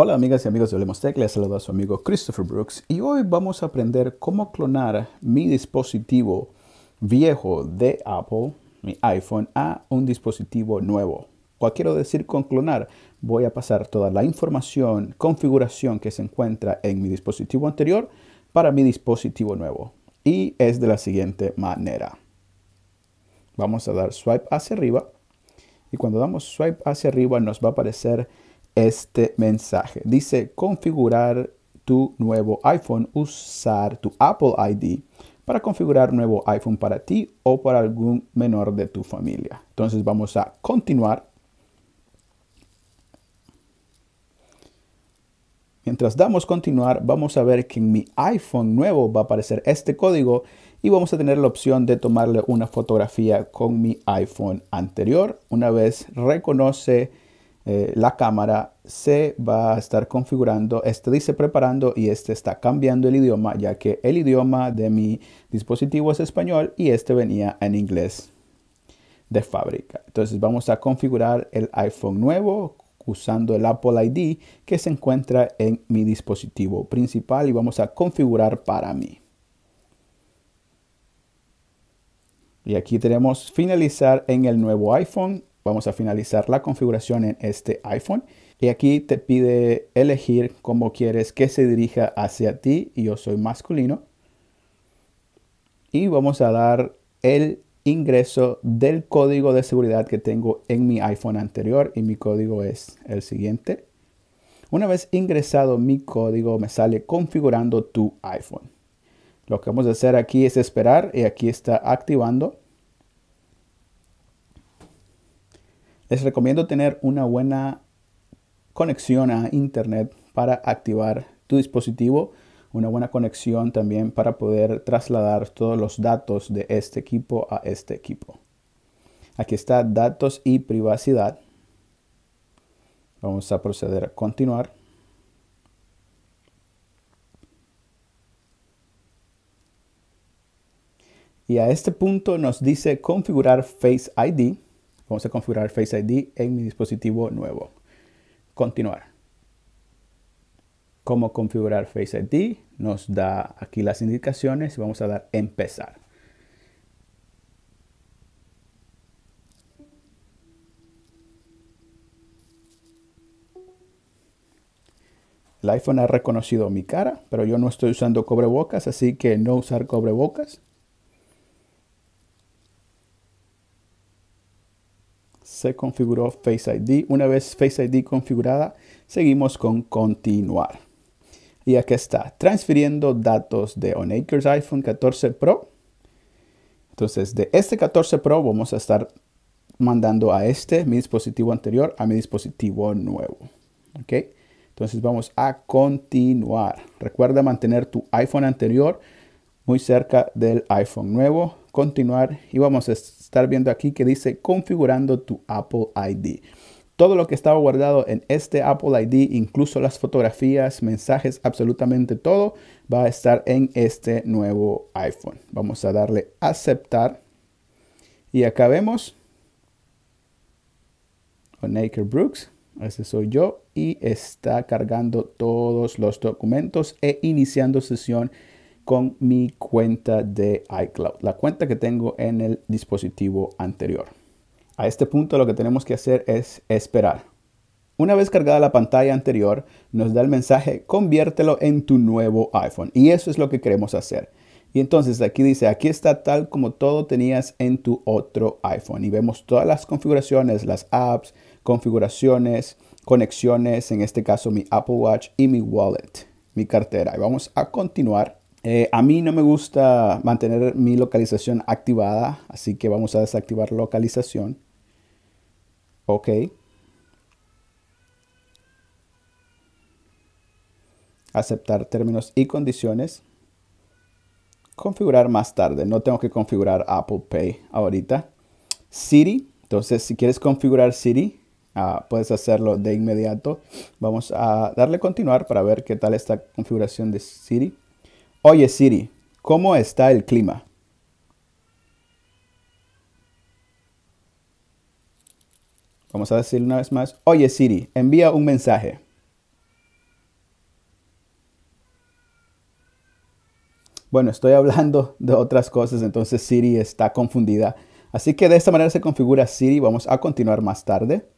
Hola amigas y amigos de Olemos Tech, les saluda a su amigo Christopher Brooks y hoy vamos a aprender cómo clonar mi dispositivo viejo de Apple, mi iPhone, a un dispositivo nuevo. ¿Cuál quiero decir con clonar? Voy a pasar toda la información, configuración que se encuentra en mi dispositivo anterior para mi dispositivo nuevo. Y es de la siguiente manera. Vamos a dar swipe hacia arriba y cuando damos swipe hacia arriba nos va a aparecer este mensaje. Dice configurar tu nuevo iPhone, usar tu Apple ID para configurar nuevo iPhone para ti o para algún menor de tu familia. Entonces vamos a continuar. Mientras damos continuar, vamos a ver que en mi iPhone nuevo va a aparecer este código y vamos a tener la opción de tomarle una fotografía con mi iPhone anterior. Una vez reconoce eh, la cámara se va a estar configurando, este dice preparando y este está cambiando el idioma ya que el idioma de mi dispositivo es español y este venía en inglés de fábrica. Entonces vamos a configurar el iPhone nuevo usando el Apple ID que se encuentra en mi dispositivo principal y vamos a configurar para mí. Y aquí tenemos finalizar en el nuevo iPhone Vamos a finalizar la configuración en este iPhone. Y aquí te pide elegir cómo quieres que se dirija hacia ti. Y yo soy masculino. Y vamos a dar el ingreso del código de seguridad que tengo en mi iPhone anterior. Y mi código es el siguiente. Una vez ingresado mi código, me sale configurando tu iPhone. Lo que vamos a hacer aquí es esperar y aquí está activando. Les recomiendo tener una buena conexión a Internet para activar tu dispositivo, una buena conexión también para poder trasladar todos los datos de este equipo a este equipo. Aquí está datos y privacidad. Vamos a proceder a continuar. Y a este punto nos dice configurar Face ID. Vamos a configurar Face ID en mi dispositivo nuevo. Continuar. Cómo configurar Face ID. Nos da aquí las indicaciones y vamos a dar empezar. El iPhone ha reconocido mi cara, pero yo no estoy usando cobrebocas, así que no usar cobrebocas. se configuró Face ID. Una vez Face ID configurada, seguimos con continuar. Y aquí está, transfiriendo datos de OnAcres iPhone 14 Pro. Entonces, de este 14 Pro vamos a estar mandando a este, mi dispositivo anterior, a mi dispositivo nuevo. ¿Ok? Entonces vamos a continuar. Recuerda mantener tu iPhone anterior muy cerca del iPhone nuevo. Continuar y vamos a estar viendo aquí que dice configurando tu Apple ID. Todo lo que estaba guardado en este Apple ID, incluso las fotografías, mensajes, absolutamente todo, va a estar en este nuevo iPhone. Vamos a darle aceptar. Y acá vemos Brooks. Ese soy yo y está cargando todos los documentos e iniciando sesión con mi cuenta de iCloud, la cuenta que tengo en el dispositivo anterior. A este punto lo que tenemos que hacer es esperar. Una vez cargada la pantalla anterior, nos da el mensaje conviértelo en tu nuevo iPhone. Y eso es lo que queremos hacer. Y entonces aquí dice, aquí está tal como todo tenías en tu otro iPhone. Y vemos todas las configuraciones, las apps, configuraciones, conexiones, en este caso mi Apple Watch y mi wallet, mi cartera. Y vamos a continuar eh, a mí no me gusta mantener mi localización activada, así que vamos a desactivar localización. Ok. Aceptar términos y condiciones. Configurar más tarde. No tengo que configurar Apple Pay ahorita. Siri. Entonces, si quieres configurar Siri, ah, puedes hacerlo de inmediato. Vamos a darle continuar para ver qué tal esta configuración de Siri. Oye Siri, ¿cómo está el clima? Vamos a decir una vez más, oye Siri, envía un mensaje. Bueno, estoy hablando de otras cosas, entonces Siri está confundida. Así que de esta manera se configura Siri. Vamos a continuar más tarde.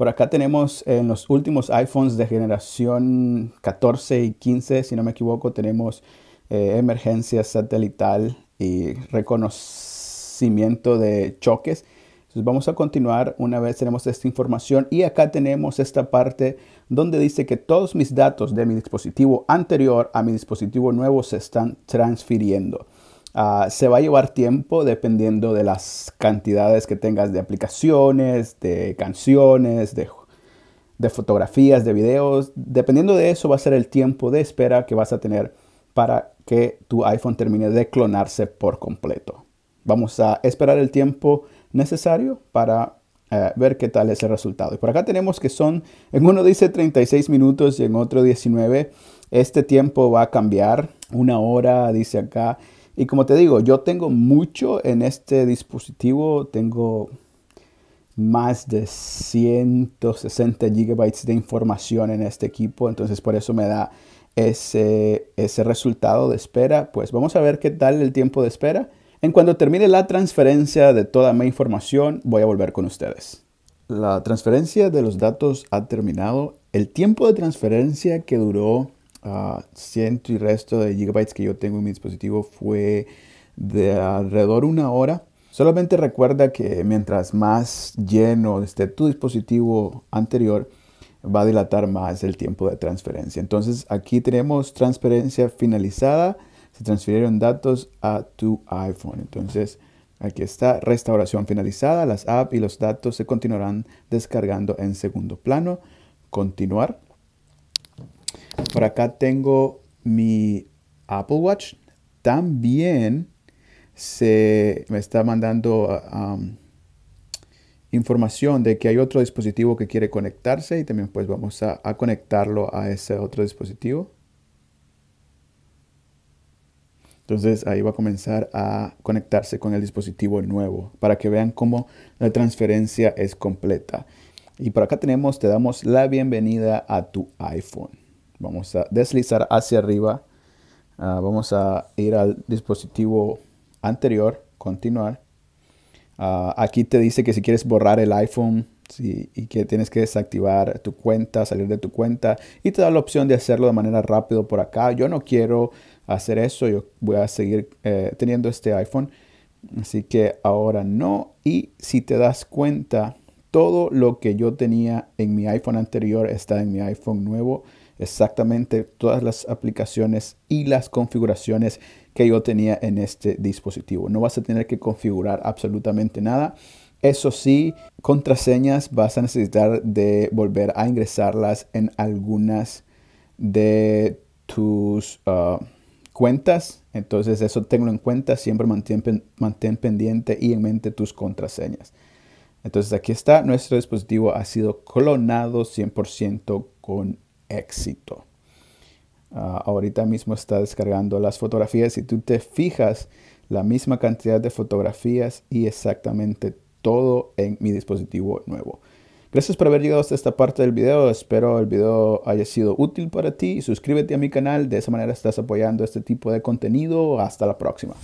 Por acá tenemos en los últimos iPhones de generación 14 y 15, si no me equivoco, tenemos eh, emergencia satelital y reconocimiento de choques. Entonces vamos a continuar una vez tenemos esta información y acá tenemos esta parte donde dice que todos mis datos de mi dispositivo anterior a mi dispositivo nuevo se están transfiriendo. Ah, se va a llevar tiempo dependiendo de las cantidades que tengas de aplicaciones, de canciones, de, fotografías, de videos. Dependiendo de eso va a ser el tiempo de espera que vas a tener para que tu iPhone termine de clonarse por completo. Vamos a esperar el tiempo necesario para eh, ver qué tal es el resultado. Y por acá tenemos que son, en uno dice 36 minutos y en otro 19. Este tiempo va a cambiar. Una hora, dice acá. Y como te digo, yo tengo mucho en este dispositivo, tengo más de 160 gigabytes de información en este equipo, entonces por eso me da ese, ese resultado de espera. Pues vamos a ver qué tal el tiempo de espera. En cuanto termine la transferencia de toda mi información, voy a volver con ustedes. La transferencia de los datos ha terminado. El tiempo de transferencia que duró uh, ciento y resto de gigabytes que yo tengo en mi dispositivo fue de alrededor una hora. Solamente recuerda que mientras más lleno esté tu dispositivo anterior, va a dilatar más el tiempo de transferencia. Entonces aquí tenemos transferencia finalizada. Se transfirieron datos a tu iPhone. Entonces aquí está restauración finalizada. Las apps y los datos se continuarán descargando en segundo plano. Continuar. Por acá tengo mi Apple Watch. También se me está mandando um, información de que hay otro dispositivo que quiere conectarse y también pues vamos a, a conectarlo a ese otro dispositivo. Entonces ahí va a comenzar a conectarse con el dispositivo nuevo para que vean cómo la transferencia es completa. Y por acá tenemos, te damos la bienvenida a tu iPhone. Vamos a deslizar hacia arriba. Ah, vamos a ir al dispositivo anterior, continuar. Ah, aquí te dice que si quieres borrar el iPhone y que tienes que desactivar tu cuenta, salir de tu cuenta y te da la opción de hacerlo de manera rápido por acá. Yo no quiero hacer eso, yo voy a seguir eh, teniendo este iPhone. Así que ahora no. Y si te das cuenta, todo lo que yo tenía en mi iPhone anterior está en mi iPhone nuevo exactamente todas las aplicaciones y las configuraciones que yo tenía en este dispositivo. No vas a tener que configurar absolutamente nada. Eso sí, contraseñas vas a necesitar de volver a ingresarlas en algunas de tus ah, cuentas. Entonces eso tenlo en cuenta, siempre mantén, mantén pendiente y en mente tus contraseñas. Entonces aquí está, nuestro dispositivo ha sido clonado 100% con éxito. Ah, ahorita mismo está descargando las fotografías. y tú te fijas, la misma cantidad de fotografías y exactamente todo en mi dispositivo nuevo. Gracias por haber llegado hasta esta parte del video. Espero el video haya sido útil para ti. Suscríbete a mi canal. De esa manera estás apoyando este tipo de contenido. Hasta la próxima.